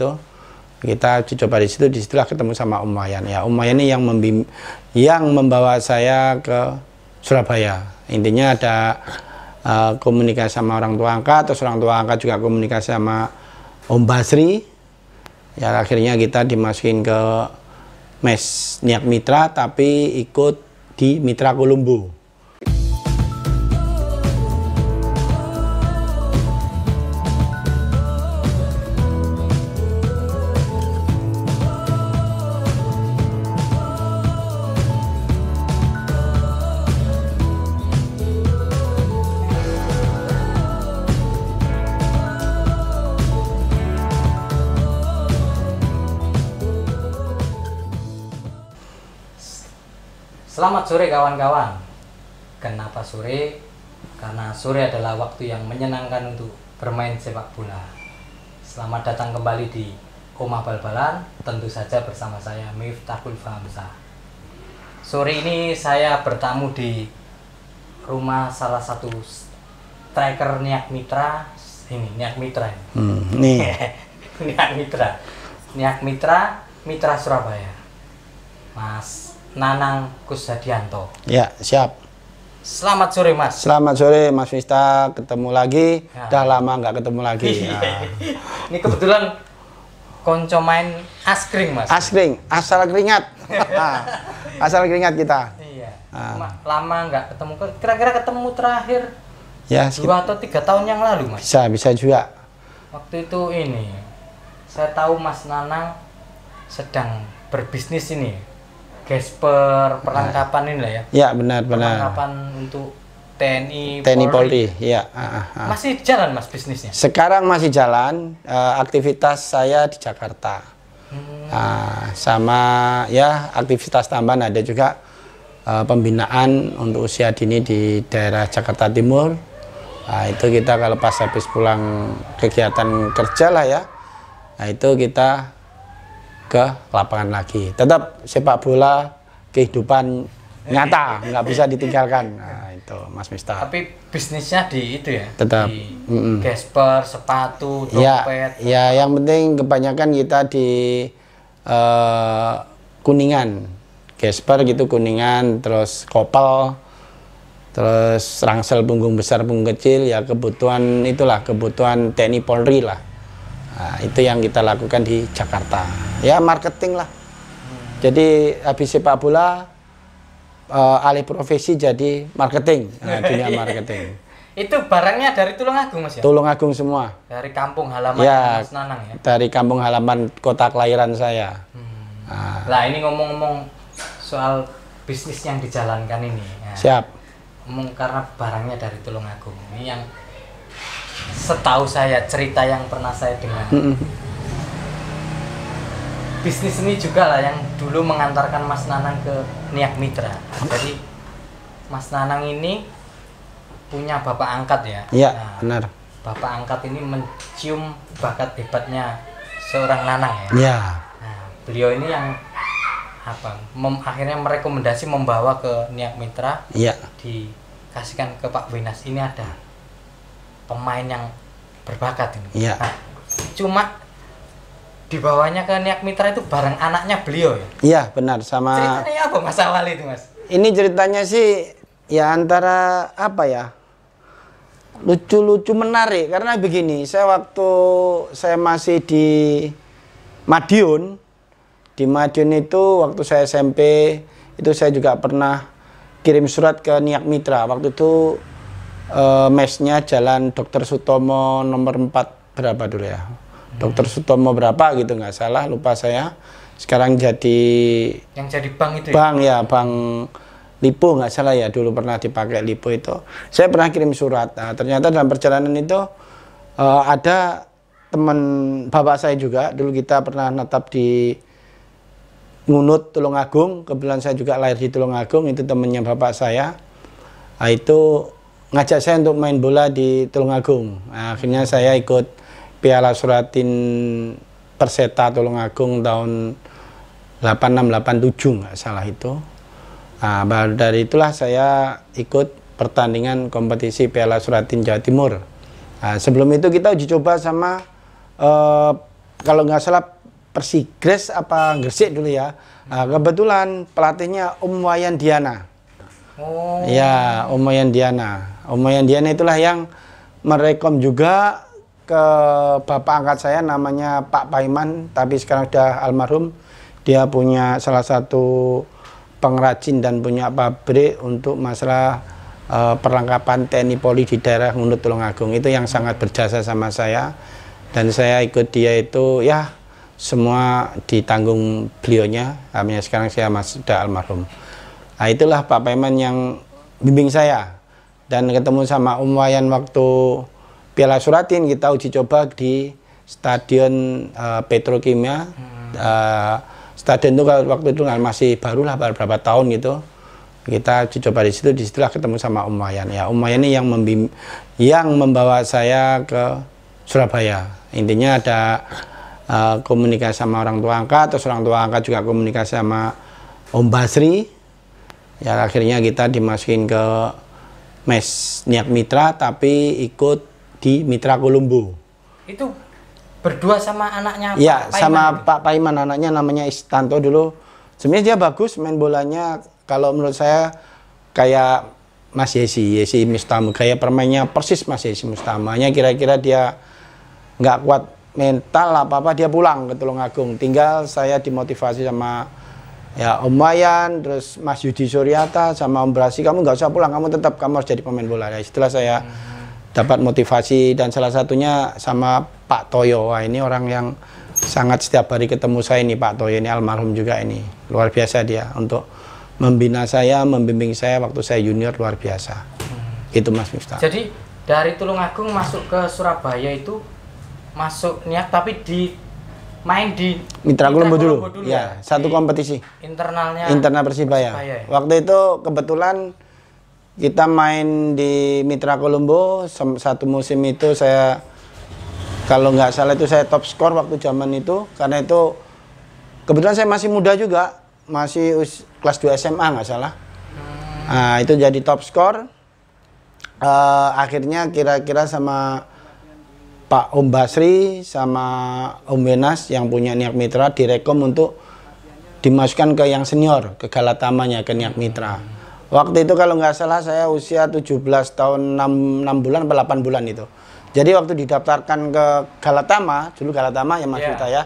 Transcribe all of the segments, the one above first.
itu kita coba di situ disitulah ketemu sama Umayan ya Umayan ini yang membim yang membawa saya ke Surabaya intinya ada uh, komunikasi sama orang tua angkat atau orang tua angkat juga komunikasi sama Om Basri ya akhirnya kita dimasukin ke mes Niak Mitra tapi ikut di Mitra Kolombo sore kawan-kawan. Kenapa sore? Karena sore adalah waktu yang menyenangkan untuk bermain sepak bola. Selamat datang kembali di Oma Balbalan, tentu saja bersama saya Miftahul Fahamsa. Sore ini saya bertamu di rumah salah satu striker Niak Mitra. Ini Niak Mitra. Ini. Ya? Hmm, nih. Niak Mitra. Niak Mitra, Mitra Surabaya. Mas Nanang Kusadianto. Ya, siap. Selamat sore Mas. Selamat sore Mas Vista, ketemu lagi. Ya. Dah lama nggak ketemu lagi. ya. Ini kebetulan konco main askring Mas. Askring, asal keringat. asal keringat kita. Iya. Ah. Lama nggak ketemu. Kira-kira ketemu terakhir ya, dua atau tiga tahun yang lalu Mas. Bisa, bisa juga. Waktu itu ini saya tahu Mas Nanang sedang berbisnis ini. Gasper perlengkapan nah. ini lah ya. Ya benar benar. Perlengkapan untuk TNI, TNI Polri. Polri. Ya. Ah, ah, ah. Masih jalan mas bisnisnya? Sekarang masih jalan. Uh, aktivitas saya di Jakarta. Hmm. Uh, sama ya aktivitas tambahan ada juga uh, pembinaan untuk usia dini di daerah Jakarta Timur. Nah, itu kita kalau pas habis pulang kegiatan kerja lah ya. Nah, itu kita ke lapangan lagi. Tetap sepak bola kehidupan nyata, nggak bisa ditinggalkan. Nah, itu Mas Mista Tapi bisnisnya di itu ya. Tetap. Gasper, sepatu, ya, dompet. Ya, ya, yang penting kebanyakan kita di uh, Kuningan, Gesper gitu Kuningan, terus Kopel, terus Rangsel punggung besar punggung kecil ya kebutuhan itulah kebutuhan TNI Polri lah Nah, itu yang kita lakukan di Jakarta. Ya marketing lah. Hmm. Jadi habis sepak bola uh, alih profesi jadi marketing, nah, dunia marketing. itu barangnya dari Tulungagung Mas ya? Tulungagung semua. Dari kampung halaman ya, Mas Nanang ya. Dari kampung halaman kota kelahiran saya. Hmm. Nah. Lah ini ngomong-ngomong soal bisnis yang dijalankan ini. Nah, Siap. Ngomong karena barangnya dari Tulungagung. Ini yang setahu saya cerita yang pernah saya dengar mm -hmm. bisnis ini juga lah yang dulu mengantarkan Mas Nanang ke Niak Mitra jadi Mas Nanang ini punya bapak angkat ya iya nah, benar bapak angkat ini mencium bakat hebatnya seorang Nanang ya iya nah, beliau ini yang apa mem, akhirnya merekomendasi membawa ke Niak Mitra iya dikasihkan ke Pak Winas ini ada pemain yang berbakat ini. Iya. Nah, cuma di bawahnya ke Niak Mitra itu bareng anaknya beliau ya. Iya, benar sama Ceritanya apa Mas awal itu, Mas? Ini ceritanya sih ya antara apa ya? Lucu-lucu menarik karena begini, saya waktu saya masih di Madiun di Madiun itu waktu saya SMP itu saya juga pernah kirim surat ke Niak Mitra. Waktu itu uh, mesnya Jalan Dokter Sutomo nomor 4 berapa dulu ya? Hmm. Sutomo berapa gitu nggak salah lupa saya. Sekarang jadi yang jadi bank itu. Ya? Bank ya, ya bank Lipo nggak salah ya dulu pernah dipakai Lipo itu. Saya pernah kirim surat. Nah, ternyata dalam perjalanan itu uh, ada teman bapak saya juga dulu kita pernah natap di Ngunut Tulungagung kebetulan saya juga lahir di Tulungagung itu temennya bapak saya nah, itu ngajak saya untuk main bola di Tulungagung. Nah, akhirnya saya ikut Piala Suratin Perseta Tulungagung tahun 8687 nggak salah itu. Nah, baru dari itulah saya ikut pertandingan kompetisi Piala Suratin Jawa Timur. Nah, sebelum itu kita uji coba sama eh, kalau nggak salah Persigres apa Gresik dulu ya. Nah, kebetulan pelatihnya Om Wayan Diana. Oh. Ya, Ummu Diana. Ummu Diana itulah yang merekom juga ke bapak angkat saya namanya Pak Paiman, tapi sekarang sudah almarhum. Dia punya salah satu pengrajin dan punya pabrik untuk masalah uh, perlengkapan TNI Polri di daerah Ngunut Tulungagung itu yang sangat berjasa sama saya dan saya ikut dia itu ya semua ditanggung beliaunya, Namanya sekarang saya masih sudah almarhum. Nah, itulah Pak Paiman yang bimbing saya. Dan ketemu sama Om Wayan waktu Piala Suratin kita uji coba di Stadion uh, Petrokimia. Hmm. Uh, stadion itu waktu itu masih baru lah beberapa tahun gitu. Kita uji coba di situ, disitulah ketemu sama Om Wayan. Ya, Om Wayan ini yang membim yang membawa saya ke Surabaya. Intinya ada uh, komunikasi sama orang tua angkat, terus orang tua angkat juga komunikasi sama Om Basri ya akhirnya kita dimasukin ke mes niat mitra tapi ikut di mitra Kolombo itu berdua sama anaknya Pak ya Paiman sama Pak Paiman anaknya namanya Istanto dulu sebenarnya dia bagus main bolanya kalau menurut saya kayak Mas Yesi Yesi Mustama kayak permainnya persis Mas Yesi Mustamanya. kira-kira dia nggak kuat mental apa apa dia pulang ke Tulungagung tinggal saya dimotivasi sama ya Om Wayan terus Mas Yudi Suryata sama Om Brasi kamu nggak usah pulang kamu tetap kamu harus jadi pemain bola ya setelah saya hmm. dapat motivasi dan salah satunya sama Pak Toyo Wah, ini orang yang sangat setiap hari ketemu saya ini Pak Toyo ini almarhum juga ini luar biasa dia untuk membina saya membimbing saya waktu saya junior luar biasa hmm. itu Mas Miftah jadi dari Tulungagung masuk ke Surabaya itu masuk niat tapi di main di Mitra Kolombo dulu. dulu ya, ya satu kompetisi internalnya internal Persibaya. Persibaya ya. waktu itu kebetulan kita main di Mitra Kolombo satu musim itu saya kalau nggak salah itu saya top skor waktu zaman itu karena itu kebetulan saya masih muda juga masih us, kelas 2 SMA nggak salah hmm. nah, itu jadi top skor uh, akhirnya kira-kira sama Pak Om Basri sama Om Wenas yang punya niat Mitra direkom untuk dimasukkan ke yang senior, ke Galatamanya, ke niat Mitra. Waktu itu kalau nggak salah saya usia 17 tahun 6, 6 bulan atau 8 bulan itu. Jadi waktu didaftarkan ke Galatama, dulu Galatama ya Mas yeah. ya,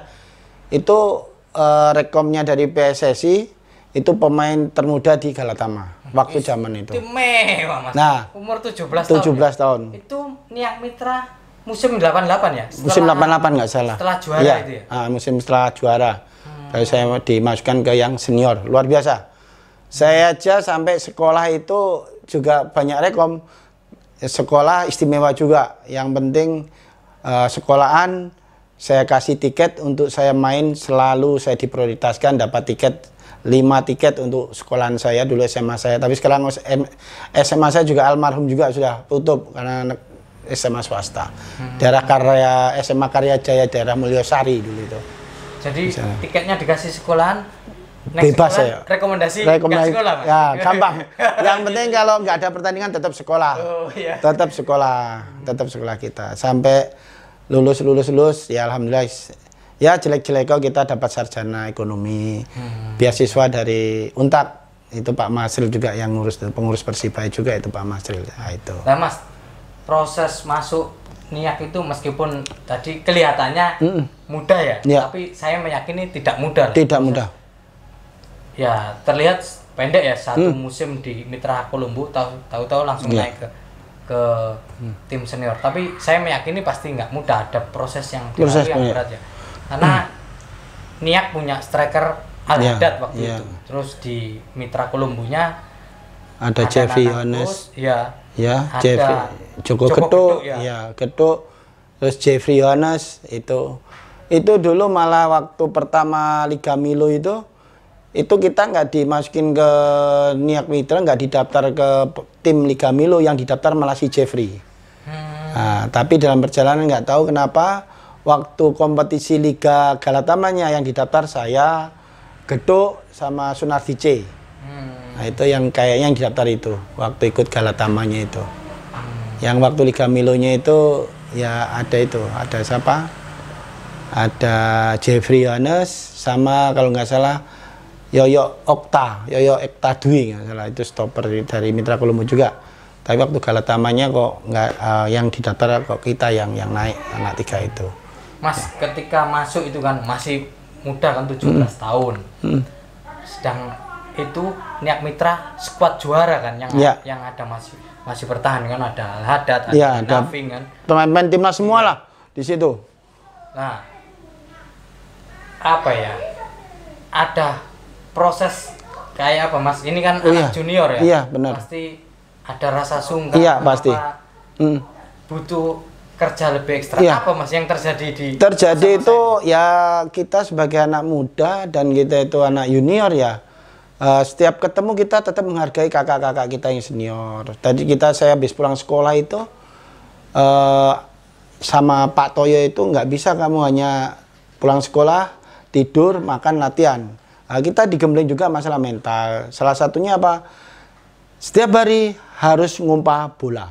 itu uh, rekomnya dari PSSI itu pemain termuda di Galatama waktu zaman itu. Itu mewah Mas. Nah, umur 17 tahun. 17 ya? tahun. Itu niat Mitra musim 88 ya? Setelah, musim 88 nggak salah. Setelah juara ya, itu ya? Uh, musim setelah juara. Hmm. saya dimasukkan ke yang senior, luar biasa. Saya aja sampai sekolah itu juga banyak rekom. Sekolah istimewa juga. Yang penting uh, sekolahan saya kasih tiket untuk saya main selalu saya diprioritaskan dapat tiket lima tiket untuk sekolahan saya dulu SMA saya tapi sekarang SMA saya juga almarhum juga sudah tutup karena SMA swasta. Hmm. Daerah Karya SMA Karya Jaya daerah Mulyosari dulu itu. Jadi Misalnya. tiketnya dikasih sekolahan bebas sekolah, ya. Rekomendasi, rekomendasi sekolah. Ya, gampang. yang penting kalau nggak ada pertandingan tetap sekolah. Oh, iya. Tetap sekolah, tetap sekolah kita sampai lulus lulus lulus ya alhamdulillah ya jelek-jelek kok kita dapat sarjana ekonomi hmm. beasiswa dari Untak itu Pak Masril juga yang ngurus pengurus Persibaya juga itu Pak Masril nah, itu. Nah Mas proses masuk niat itu meskipun tadi kelihatannya mm -mm. mudah ya, ya, tapi saya meyakini tidak mudah. Tidak lah. mudah. Ya terlihat pendek ya satu mm. musim di Mitra Kolombo tahu-tahu langsung yeah. naik ke ke mm. tim senior. Tapi saya meyakini pasti nggak mudah ada proses yang proses yang berat ya. Karena mm. niat punya striker ada ya, waktu ya. itu. Terus di Mitra Kolombunya ada, ada Jeffy Yohanes. Ya. Ya, ada Jeff Joko, Ketuk, ya. ya Ketuk terus Jeffrey Yohanes itu itu dulu malah waktu pertama Liga Milo itu itu kita nggak dimasukin ke Niak Mitra nggak didaftar ke tim Liga Milo yang didaftar malah si Jeffrey hmm. nah, tapi dalam perjalanan nggak tahu kenapa waktu kompetisi Liga Galatamanya yang didaftar saya Getuk sama Sunardi C hmm. nah itu yang kayaknya yang didaftar itu waktu ikut Galatamanya itu yang waktu Liga Milonya itu ya ada itu ada siapa ada Jeffrey Yohanes sama kalau nggak salah Yoyo Okta Yoyo Ekta Dwi nggak salah itu stopper dari Mitra Kolombo juga tapi waktu galatamanya kok nggak uh, yang didaftar kok kita yang yang naik anak tiga itu Mas ketika masuk itu kan masih muda kan 17 mm. tahun mm. sedang itu niat Mitra squad juara kan yang ya. yang ada masih masih bertahan kan ada hadat ada ya, Nafing kan. teman-teman timnas semua lah di situ. Nah, apa ya? Ada proses kayak apa Mas? Ini kan oh, anak iya. junior ya. Iya, benar. Pasti ada rasa sungkan. Iya, pasti. hmm. Butuh kerja lebih ekstra iya. apa mas yang terjadi di terjadi itu ini? ya kita sebagai anak muda dan kita itu anak junior ya uh, setiap ketemu kita tetap menghargai kakak-kakak kita yang senior. Tadi kita saya habis pulang sekolah itu uh, sama Pak Toyo itu nggak bisa kamu hanya pulang sekolah tidur makan latihan. Uh, kita digembleng juga masalah mental. Salah satunya apa? Setiap hari harus ngumpah bola.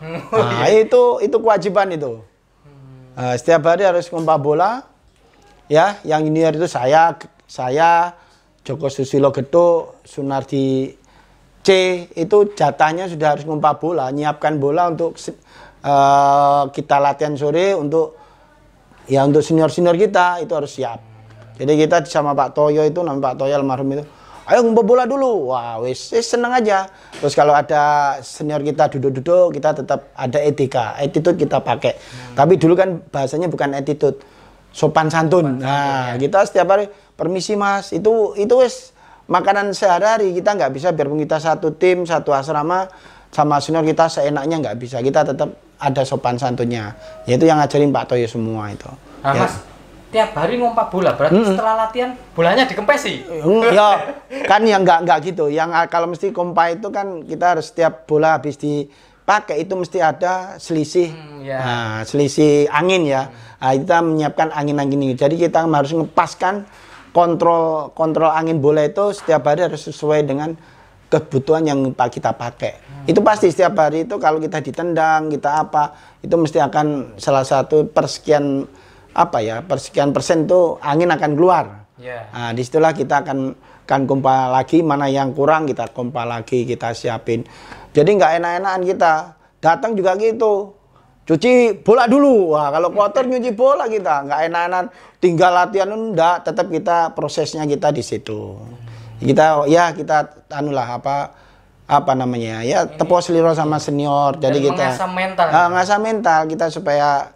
Nah, itu itu kewajiban itu. Uh, setiap hari harus ngumpah bola. Ya, yang junior itu saya, saya, Joko Susilo Gedo, Sunardi C itu jatahnya sudah harus ngumpah bola, nyiapkan bola untuk uh, kita latihan sore untuk ya untuk senior-senior kita itu harus siap. Jadi kita sama Pak Toyo itu nama Pak Toyo almarhum itu ayo ngumpah bola dulu wah wis, seneng aja terus kalau ada senior kita duduk-duduk kita tetap ada etika attitude kita pakai hmm. tapi dulu kan bahasanya bukan attitude sopan santun, sopan santun nah ya. kita setiap hari permisi mas itu itu wes makanan sehari-hari kita nggak bisa biarpun kita satu tim satu asrama sama senior kita seenaknya nggak bisa kita tetap ada sopan santunnya yaitu yang ngajarin Pak Toyo semua itu nah, ya. mas tiap hari ngompak bola berarti -hmm. setelah latihan bolanya dikempesi mm, ya kan yang nggak nggak gitu yang ah, kalau mesti kompa itu kan kita harus setiap bola habis dipakai itu mesti ada selisih hmm, yeah. Ya. nah, selisih angin ya hmm. nah, kita menyiapkan angin angin ini jadi kita harus ngepaskan kontrol kontrol angin bola itu setiap hari harus sesuai dengan kebutuhan yang kita pakai. Hmm. Itu pasti setiap hari itu kalau kita ditendang, kita apa, itu mesti akan salah satu persekian apa ya, persekian persen itu angin akan keluar. Yeah. Nah, disitulah kita akan akan kompa lagi mana yang kurang kita kompa lagi kita siapin. Jadi nggak enak-enakan kita datang juga gitu cuci bola dulu. Wah, kalau kotor nyuci bola kita nggak enak-enak, tinggal latihan enggak, tetap kita prosesnya kita di situ. Hmm. Kita ya kita anulah apa apa namanya ya tepos liro sama senior jadi kita mengasah mental uh, ah, ngasah mental kita supaya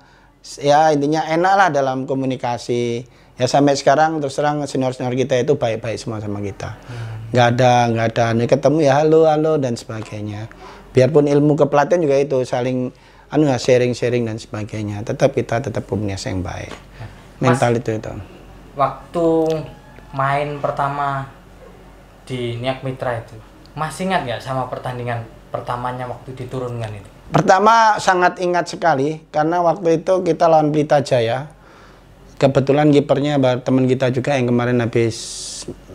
ya intinya enak lah dalam komunikasi ya sampai sekarang terus terang senior senior kita itu baik baik semua sama kita hmm. nggak ada nggak ada anu, ketemu ya halo halo dan sebagainya biarpun ilmu kepelatihan juga itu saling anu sharing-sharing dan sebagainya. Tetap kita tetap punya yang baik. Mental Mas, itu itu. Waktu main pertama di Niak Mitra itu, masih ingat nggak sama pertandingan pertamanya waktu diturunkan itu? Pertama sangat ingat sekali karena waktu itu kita lawan Blita Jaya. Kebetulan kipernya teman kita juga yang kemarin habis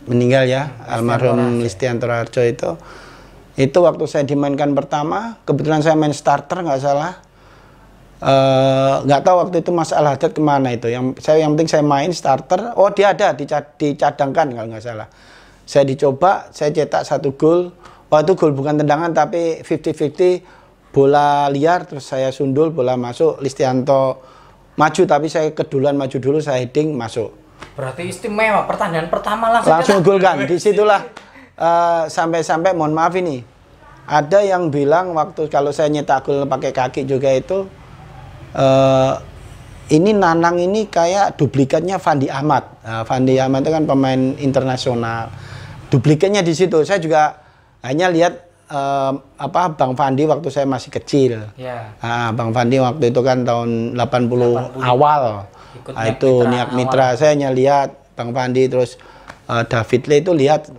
meninggal ya, hmm, almarhum Listianto Harjo itu. Itu waktu saya dimainkan pertama, kebetulan saya main starter nggak salah. Eh, nggak uh, tahu waktu itu Mas Al Haddad kemana itu. Yang saya yang penting saya main starter. Oh dia ada dicad, dicadangkan kalau nggak salah. Saya dicoba, saya cetak satu gol. Wah itu gol bukan tendangan tapi 50-50 bola liar terus saya sundul bola masuk Listianto maju tapi saya keduluan maju dulu saya heading masuk. Berarti istimewa pertandingan pertama lah, Langsung gol kan. Disitulah uh, sampai-sampai mohon maaf ini ada yang bilang waktu kalau saya nyetak gol pakai kaki juga itu uh, ini Nanang ini kayak duplikatnya Fandi Ahmad. Nah, Fandi Ahmad itu kan pemain internasional. Duplikatnya di situ. Saya juga hanya lihat uh, apa Bang Fandi waktu saya masih kecil. Ya. Nah, Bang Fandi waktu itu kan tahun 80, 80. awal. Ikut nah, itu niat mitra. Awal. Saya hanya lihat Bang Fandi terus uh, David Lee itu lihat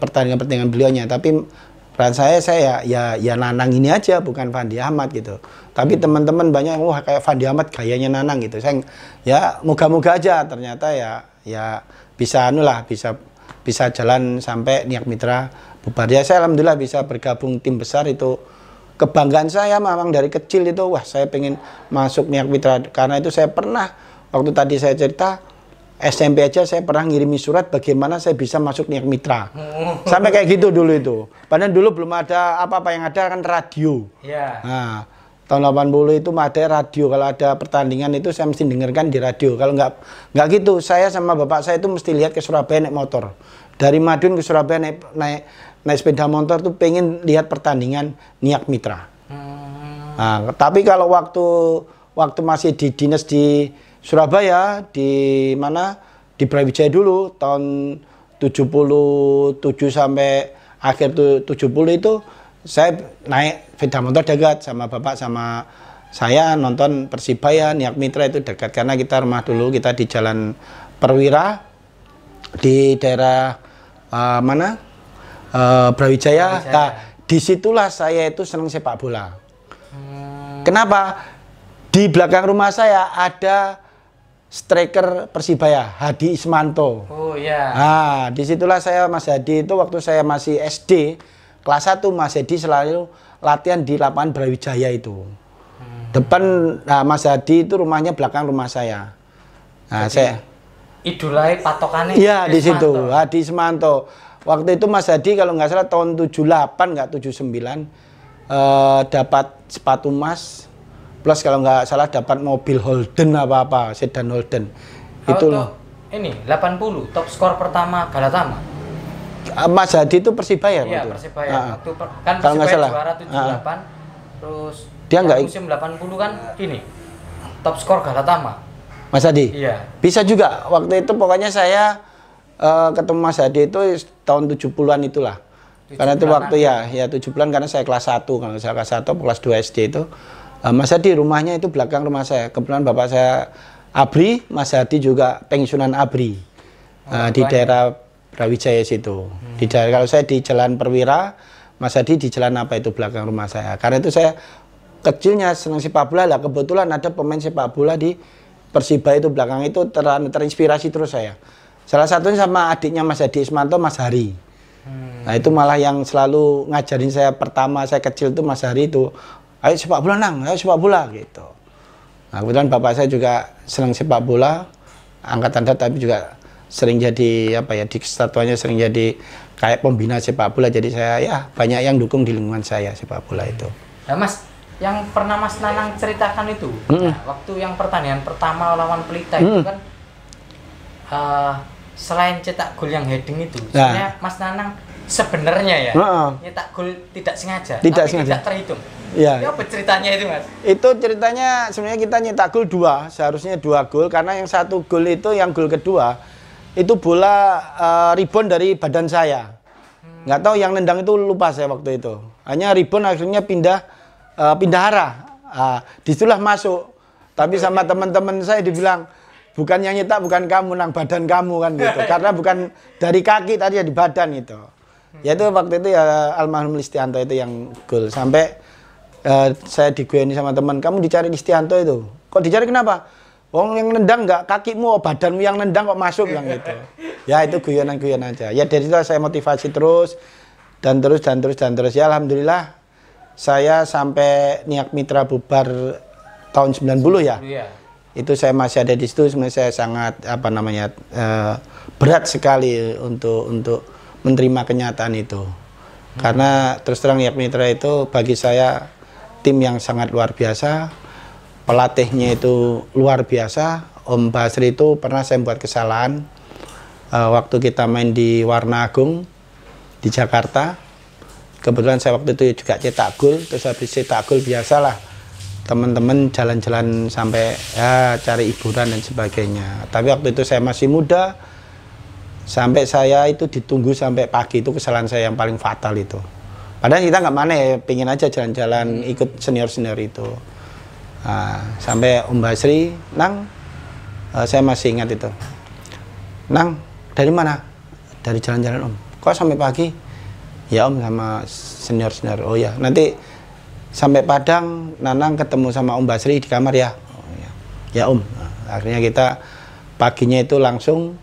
pertandingan-pertandingan beliaunya. Tapi peran saya saya ya ya, ya Nanang ini aja bukan Fandi Ahmad gitu tapi teman-teman banyak wah kayak Fandi Ahmad kayaknya Nanang gitu saya ya moga-moga aja ternyata ya ya bisa anu lah bisa bisa jalan sampai niat mitra bubar ya saya alhamdulillah bisa bergabung tim besar itu kebanggaan saya memang dari kecil itu wah saya pengen masuk niat mitra karena itu saya pernah waktu tadi saya cerita SMP aja saya pernah ngirimi surat bagaimana saya bisa masuk niat mitra. Oh. Sampai kayak gitu dulu itu. Padahal dulu belum ada apa-apa yang ada kan radio. Yeah. Nah, tahun 80 itu ada radio kalau ada pertandingan itu saya mesti dengarkan di radio. Kalau nggak nggak gitu saya sama bapak saya itu mesti lihat ke Surabaya naik motor. Dari Madun ke Surabaya naik naik, naik sepeda motor tuh pengen lihat pertandingan niat mitra. Hmm. Nah, tapi kalau waktu waktu masih di dinas di Surabaya di mana di Brawijaya dulu tahun 77 sampai akhir 70 itu saya naik sepeda motor dekat sama bapak sama saya nonton Persibaya Niak Mitra itu dekat karena kita rumah dulu kita di Jalan Perwira di daerah uh, mana uh, Brawijaya. Brawijaya. Nah, disitulah saya itu senang sepak bola. Hmm. Kenapa? Di belakang rumah saya ada striker Persibaya Hadi Ismanto. Oh iya. Yeah. Nah, disitulah saya Mas Hadi itu waktu saya masih SD kelas 1 Mas Hadi selalu latihan di lapangan Brawijaya itu. Hmm. Depan nah, Mas Hadi itu rumahnya belakang rumah saya. Nah, Jadi, saya idolai patokannya. Iya, di situ Hadi Ismanto. Waktu itu Mas Hadi kalau nggak salah tahun 78 nggak 79 eh, dapat sepatu emas plus kalau nggak salah dapat mobil Holden apa apa sedan Holden oh, itu loh ini 80 top skor pertama Galatama ah, Mas Hadi itu Persibaya iya itu? Persibaya nah, waktu per, kan kalau Persibaya salah. juara 78 nah. Ah. terus dia nggak musim 80 kan ini top skor Galatama Mas Hadi iya bisa juga waktu itu pokoknya saya uh, ketemu Mas Hadi itu tahun 70-an itulah karena itu waktu ya ya 7 bulan karena saya kelas 1 kalau saya kelas 1 kelas 2 SD itu Eh, Mas Hadi rumahnya itu belakang rumah saya kebetulan bapak saya Abri Mas Hadi juga pensiunan Abri eh, oh, uh, di daerah Brawijaya situ hmm. di daerah kalau saya di Jalan Perwira Mas Hadi di Jalan apa itu belakang rumah saya karena itu saya kecilnya senang sepak bola lah kebetulan ada pemain sepak bola di Persiba itu belakang itu ter anu, terinspirasi terus saya salah satunya sama adiknya Mas Hadi Ismanto Mas Hari hmm. nah itu malah yang selalu ngajarin saya pertama saya kecil itu Mas Hari itu ayo sepak bola nang, ayo sepak bola gitu. Nah, kebetulan bapak saya juga senang sepak bola, angkatan tanda tapi juga sering jadi apa ya di kesatuannya sering jadi kayak pembina sepak bola jadi saya ya banyak yang dukung di lingkungan saya sepak bola itu. Nah, Mas, yang pernah Mas Nanang ceritakan itu mm -mm. Nah, waktu yang pertanian pertama lawan Pelita mm -mm. itu kan uh, selain cetak gol yang heading itu, nah. sebenarnya Mas Nanang sebenarnya ya uh-uh. nyetak gol tidak sengaja tidak tapi sengaja tidak terhitung ya. apa ceritanya itu mas itu ceritanya sebenarnya kita nyetak gol dua seharusnya dua gol karena yang satu gol itu yang gol kedua itu bola uh, rebound dari badan saya hmm. nggak tahu yang nendang itu lupa saya waktu itu hanya rebound akhirnya pindah uh, pindah arah uh, disitulah masuk tapi sama teman-teman saya dibilang bukan yang nyetak bukan kamu nang badan kamu kan gitu karena bukan dari kaki tadi ya di badan itu. Ya itu waktu itu ya almarhum Listianto itu yang gol sampai uh, saya digueni sama teman, kamu dicari Listianto itu. Kok dicari kenapa? Wong yang nendang nggak kakimu, oh, badanmu yang nendang kok masuk yang itu. Ya itu guyonan guyonan aja. Ya dari situ saya motivasi terus dan terus dan terus dan terus. Ya alhamdulillah saya sampai Niak Mitra bubar tahun 90 ya. Iya. itu saya masih ada di situ sebenarnya saya sangat apa namanya uh, berat sekali untuk untuk menerima kenyataan itu. Hmm. Karena terus terang Yak Mitra itu bagi saya tim yang sangat luar biasa, pelatihnya itu luar biasa. Om Basri itu pernah saya buat kesalahan uh, waktu kita main di Warna Agung di Jakarta. Kebetulan saya waktu itu juga cetak gol, terus habis cetak gol biasalah teman-teman jalan-jalan sampai ya cari hiburan dan sebagainya. Tapi waktu itu saya masih muda, sampai saya itu ditunggu sampai pagi itu kesalahan saya yang paling fatal itu padahal kita nggak mana ya pingin aja jalan-jalan ikut senior senior itu uh, sampai Om Basri nang uh, saya masih ingat itu nang dari mana dari jalan-jalan Om kok sampai pagi ya Om sama senior senior oh ya nanti sampai Padang Nanang ketemu sama Om Basri di kamar ya oh, ya. ya Om akhirnya kita paginya itu langsung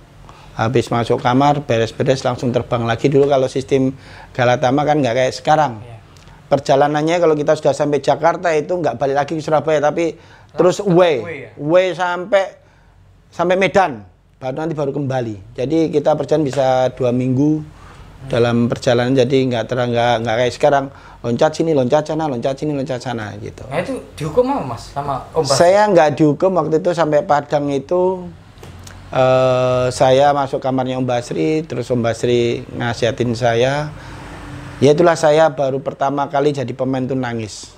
habis masuk kamar beres-beres langsung terbang lagi dulu kalau sistem Galatama kan nggak kayak sekarang iya. perjalanannya kalau kita sudah sampai Jakarta itu nggak balik lagi ke Surabaya tapi langsung terus way ya? sampai sampai Medan baru nanti baru kembali jadi kita perjalanan bisa dua minggu dalam perjalanan jadi nggak terang nggak nggak kayak sekarang loncat sini loncat sana loncat sini loncat sana gitu nah itu dihukum apa mas sama om saya nggak dihukum waktu itu sampai Padang itu Uh, saya masuk kamarnya Om Basri, terus Om Basri ngasihatin saya. Ya itulah saya baru pertama kali jadi pemain tuh nangis.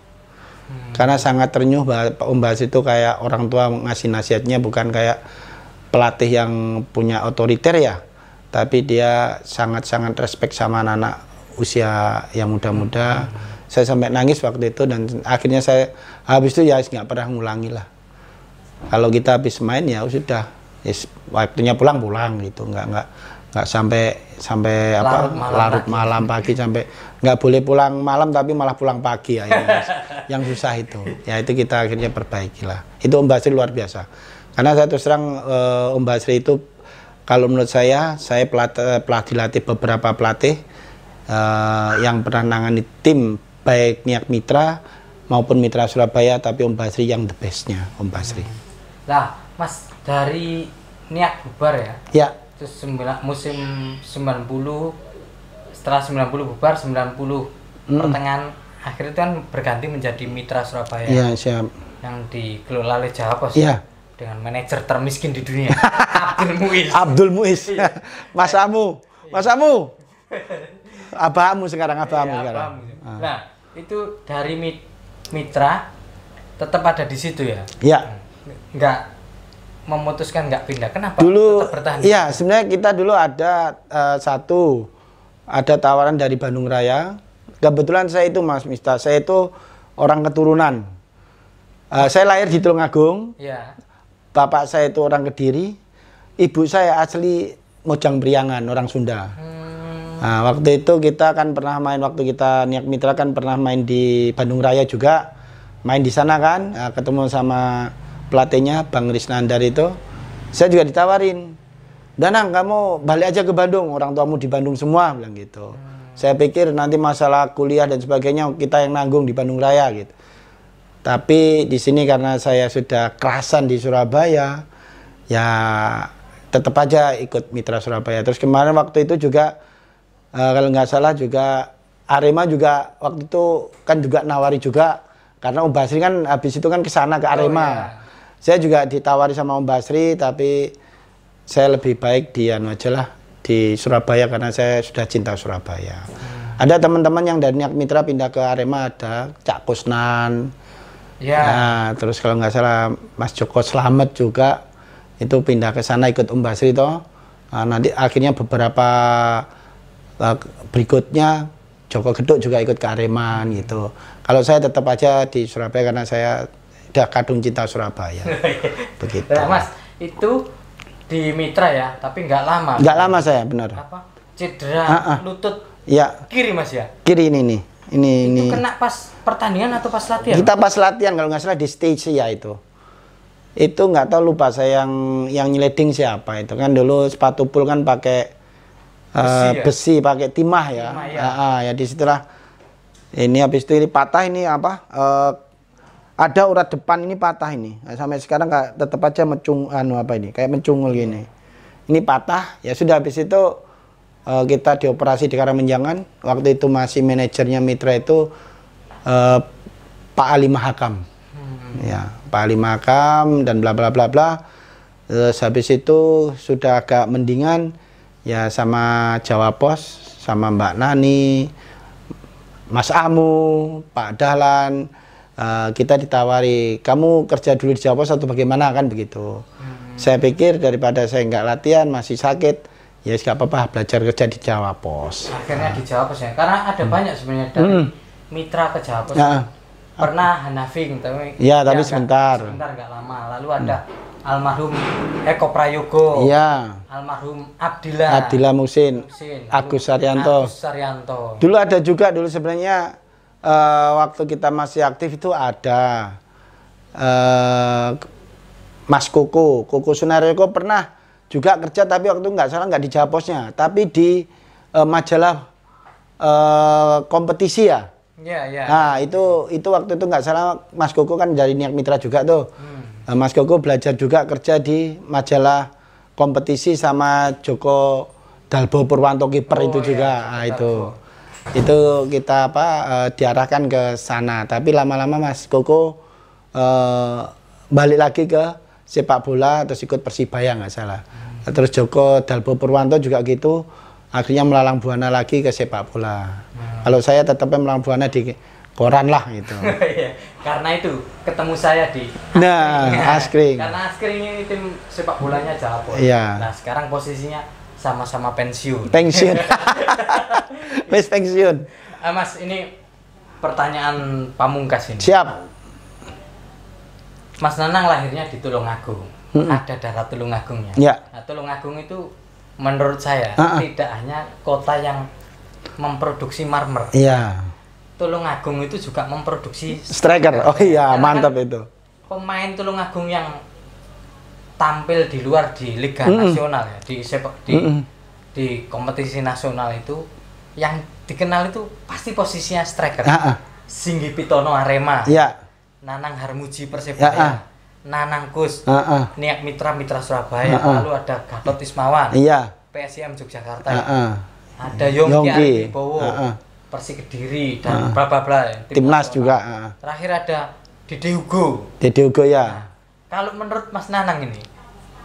Hmm. Karena sangat ternyuh Om Basri itu kayak orang tua ngasih nasihatnya bukan kayak pelatih yang punya otoriter ya. Tapi dia sangat-sangat respect sama anak-anak usia yang muda-muda. Hmm. Saya sampai nangis waktu itu dan akhirnya saya habis itu ya nggak pernah ngulangi lah. Kalau kita habis main ya sudah is waktunya pulang pulang gitu nggak nggak nggak sampai sampai larut apa malam larut pagi. malam pagi sampai nggak boleh pulang malam tapi malah pulang pagi ya yang susah itu ya itu kita akhirnya perbaiki lah itu Om Basri luar biasa karena satu serang eh, Om Basri itu kalau menurut saya saya eh, pelatih pelat dilatih beberapa pelatih eh, yang pernah nangani tim baik niat mitra maupun mitra Surabaya tapi Om Basri yang the bestnya Om Basri. Nah Mas dari niat bubar ya. Ya. Terus sembilan, musim 90 setelah 90 bubar 90 hmm. pertengahan akhir itu kan berganti menjadi Mitra Surabaya. Iya, siap. Yang dikelola oleh Jawa Pos. Iya. Dengan manajer termiskin di dunia. Abdul Muiz. Abdul Muiz. Iya. Mas Amu. Mas Amu. Abamu sekarang, Abahmu. iya, sekarang. Ah. Nah, itu dari Mitra tetap ada di situ ya? Iya. Enggak memutuskan nggak pindah? Kenapa? Dulu Iya, sebenarnya kita dulu ada uh, satu ada tawaran dari Bandung Raya. Kebetulan saya itu Mas Mista, saya itu orang keturunan. Uh, saya lahir di Tulungagung. ya. Bapak saya itu orang Kediri. Ibu saya asli Mojang Priangan, orang Sunda. Hmm. Nah, waktu itu kita kan pernah main waktu kita Niak Mitra kan pernah main di Bandung Raya juga. Main di sana kan, nah, ketemu sama pelatihnya Bang Rizlandar itu saya juga ditawarin Danang kamu balik aja ke Bandung orang tuamu di Bandung semua bilang gitu hmm. saya pikir nanti masalah kuliah dan sebagainya kita yang nanggung di Bandung Raya gitu tapi di sini karena saya sudah kerasan di Surabaya ya tetap aja ikut Mitra Surabaya terus kemarin waktu itu juga uh, kalau nggak salah juga Arema juga waktu itu kan juga nawari juga karena Om Basri kan habis itu kan ke sana ke oh, Arema. Oh, saya juga ditawari sama Om Basri tapi saya lebih baik di anu aja lah di Surabaya karena saya sudah cinta Surabaya. Hmm. Ada teman-teman yang dari Niak Mitra pindah ke Arema ada Cak Kusnan. Yeah. Nah, terus kalau nggak salah Mas Joko Slamet juga itu pindah ke sana ikut Om Basri toh. Nah, nanti akhirnya beberapa eh, berikutnya Joko Geduk juga ikut ke Areman gitu. Kalau saya tetap aja di Surabaya karena saya sudah kadung cinta Surabaya. Iya. Begitu. Nah, mas, itu di Mitra ya, tapi nggak lama. Nggak lama saya benar. Apa? Cedera uh -uh. lutut. Ya. Kiri mas ya. Kiri ini nih. Ini itu ini. kena pas pertandingan atau pas latihan? Kita pas latihan kalau nggak salah di stage ya itu. Itu nggak tahu lupa saya yang yang nyeleding siapa itu kan dulu sepatu pul kan pakai eh, besi, uh, ya? besi pakai timah ya. Timah, ya. Uh, uh, ya setelah ini habis itu ini patah ini apa? Uh, ada urat depan ini patah ini nah, sampai sekarang gak, tetap aja mencung anu apa ini kayak mencungul gini ini patah ya sudah habis itu uh, kita dioperasi di Karamanjangan waktu itu masih manajernya Mitra itu uh, Pak Ali Mahakam hmm. ya Pak Ali Mahakam dan bla bla bla bla terus habis itu sudah agak mendingan ya sama Jawa Pos sama Mbak Nani Mas Amu Pak Dahlan uh, kita ditawari kamu kerja dulu di Jawa atau bagaimana kan begitu hmm. saya pikir daripada saya nggak latihan masih sakit ya nggak apa-apa belajar kerja di Jawa Pos akhirnya nah. di Jawa Pos ya karena ada hmm. banyak sebenarnya dari hmm. mitra ke Jawa Pos nah. pernah Hanafing tapi ya tapi sebentar gak, sebentar nggak lama lalu hmm. ada hmm almarhum Eko Prayogo, iya. almarhum Abdillah, Abdillah Musin, Musin Agus Saryanto. Agus Saryanto. Dulu ada juga dulu sebenarnya uh, waktu kita masih aktif itu ada uh, Mas Koko, Koko Sunaryoko pernah juga kerja tapi waktu nggak salah nggak di Japosnya, tapi di uh, majalah uh, kompetisi ya. Ya, ya. Nah itu itu waktu itu nggak salah Mas Koko kan jadi niat mitra juga tuh. Hmm. Mas Koko belajar juga kerja di majalah kompetisi sama Joko Dalbo Purwanto kiper oh, itu yeah, juga. Nah, itu itu kita apa uh, diarahkan ke sana tapi lama-lama Mas Koko uh, balik lagi ke sepak bola terus ikut persibaya nggak salah hmm. terus Joko Dalbo Purwanto juga gitu akhirnya melalang buana lagi ke sepak bola hmm. kalau saya tetapnya melalang buana di koran lah gitu iya, karena itu ketemu saya di nah askring, karena askring ini tim sepak bolanya Jawa iya. nah sekarang posisinya sama-sama pensiun. Pensiun. Mas pensiun. Uh, mas ini pertanyaan pamungkas ini. Siap. Mas Nanang lahirnya di Tulungagung. -mm. Ada darah Tulungagungnya. Ya. Nah, Tulungagung itu menurut saya uh -uh. tidak hanya kota yang memproduksi marmer. Iya. Tulungagung itu juga memproduksi striker. striker. Oh iya, mantap kan itu. Pemain Tulungagung yang tampil di luar di liga mm -hmm. nasional ya di sepak di mm -hmm. di kompetisi nasional itu yang dikenal itu pasti posisinya striker. Uh -uh. Singgi Pitono Arema. Yeah. Nanang Harmuji Persebaya. Yeah. Ya, Nanang Kus. Uh ah, -uh. Niat Mitra Mitra Surabaya. Uh -uh. Lalu ada Gatot Ismawan. Iya. Yeah. PSIM Yogyakarta. Uh -uh. Ada Yongki, Yong Aribowo. Uh -uh. Persik Kediri dan uh -uh. bla bla bla. Timnas Tim juga. Uh -uh. Terakhir ada Dede Hugo. Dede Hugo ya. Nah, kalau menurut Mas Nanang ini,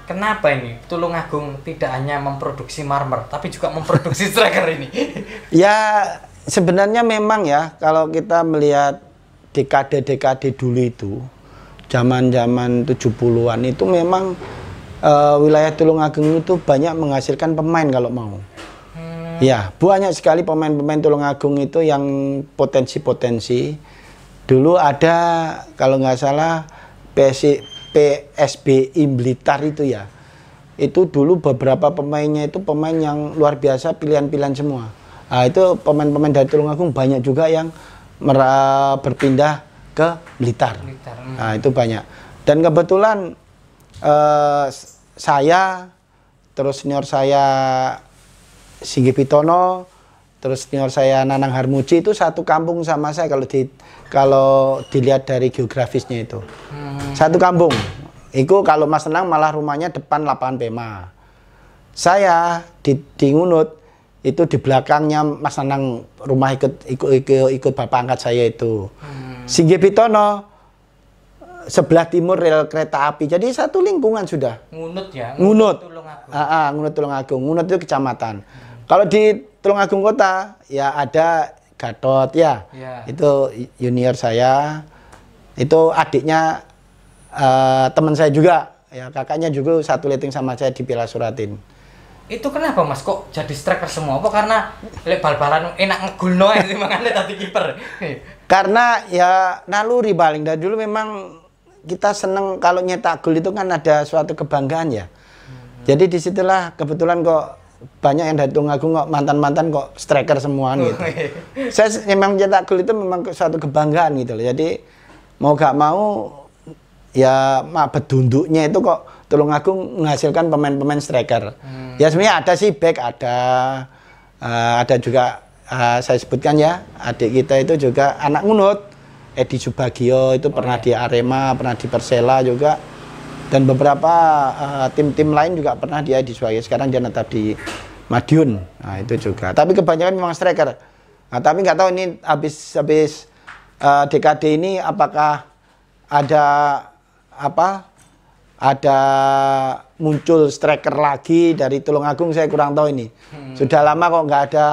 kenapa ini Tulungagung tidak hanya memproduksi marmer tapi juga memproduksi striker ini? ya sebenarnya memang ya kalau kita melihat dekade-dekade dulu itu zaman-zaman 70-an itu memang uh, wilayah Tulungagung itu banyak menghasilkan pemain kalau mau. Hmm. Ya, banyak sekali pemain-pemain Tulungagung itu yang potensi-potensi. Dulu ada kalau nggak salah PSI PSBI Blitar itu ya itu dulu beberapa pemainnya itu pemain yang luar biasa pilihan-pilihan semua nah, itu pemain-pemain dari Tulungagung banyak juga yang berpindah ke Blitar, Blitar. Nah, itu banyak dan kebetulan eh, saya terus senior saya Singgi Pitono Terus senior saya Nanang Harmuji itu satu kampung sama saya kalau di kalau dilihat dari geografisnya itu. Hmm. Satu kampung. Iku kalau Mas Nanang malah rumahnya depan lapangan Pema. Saya di, di Ngunut itu di belakangnya Mas Nanang rumah ikut ikut ikut, ikut bapak angkat saya itu. Hmm. Pitono sebelah timur rel kereta api. Jadi satu lingkungan sudah. Ngunut ya. Ngunut. Ngunut Tulungagung. Ah, ah Ngunut Ngunut itu kecamatan. Hmm kalau di Tulungagung Kota ya ada Gatot ya. ya. Itu junior saya. Itu adiknya uh, teman saya juga. Ya kakaknya juga satu leting sama saya di Piala Suratin. Itu kenapa Mas kok jadi striker semua? Apa karena lek bal-balan enak ngegulno ae makane tadi kiper. karena ya naluri paling dari dulu memang kita seneng kalau nyetak gol itu kan ada suatu kebanggaan ya. Hmm. Jadi disitulah kebetulan kok banyak yang datang aku kok mantan-mantan kok striker semua gitu. Oh, iya. saya memang cetak gol itu memang suatu kebanggaan gitu loh. Jadi mau gak mau ya mak bedunduknya itu kok tolong aku menghasilkan pemain-pemain striker. Hmm. Ya sebenarnya ada sih back ada uh, ada juga uh, saya sebutkan ya adik kita itu juga anak ngunut Edi Subagio itu oh, pernah iya. di Arema, pernah di Persela juga dan beberapa eh, tim-tim uh, lain juga pernah dia di Surabaya sekarang dia tetap di Madiun nah itu juga tapi kebanyakan memang striker nah, tapi nggak tahu ini habis habis uh, eh, DKD ini apakah ada apa ada muncul striker lagi dari Tulungagung saya kurang tahu ini hmm. sudah lama kok nggak ada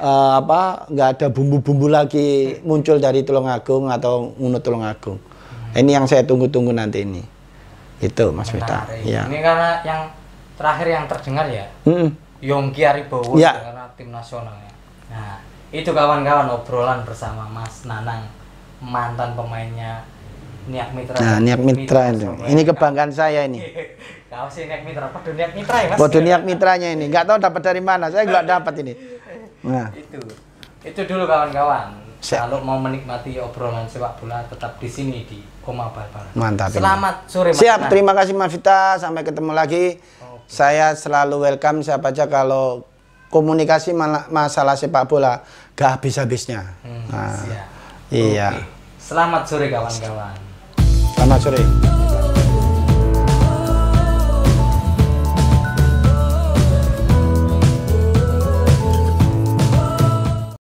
uh, apa nggak ada bumbu-bumbu lagi muncul dari Tulungagung atau Unut Tulungagung hmm. ini yang saya tunggu-tunggu nanti ini itu Mas Menarik. Vita ya. ini karena yang terakhir yang terdengar ya mm. Yongki Aribowo ya. karena tim nasional ya. nah itu kawan-kawan obrolan bersama Mas Nanang mantan pemainnya Niak Mitra. Nah, Niak Mitra, itu. Ini kebanggaan saya ini. kau sih Niak Mitra, podo Niak Mitra ya, Mas. Podo Niak Mitranya ini. Enggak tahu dapat dari mana. Saya enggak dapat ini. Nah. Itu. Itu dulu kawan-kawan. Kalau mau menikmati obrolan sepak bola tetap di sini di Oma Barbara. Mantap. Selamat ini. sore. Siap, Mas. terima kasih Mas Vita. Sampai ketemu lagi. Okay. Saya selalu welcome siapa aja kalau komunikasi masalah sepak bola gak habis-habisnya. Hmm, nah, Iya. Okay. Selamat sore kawan-kawan. Selamat sore.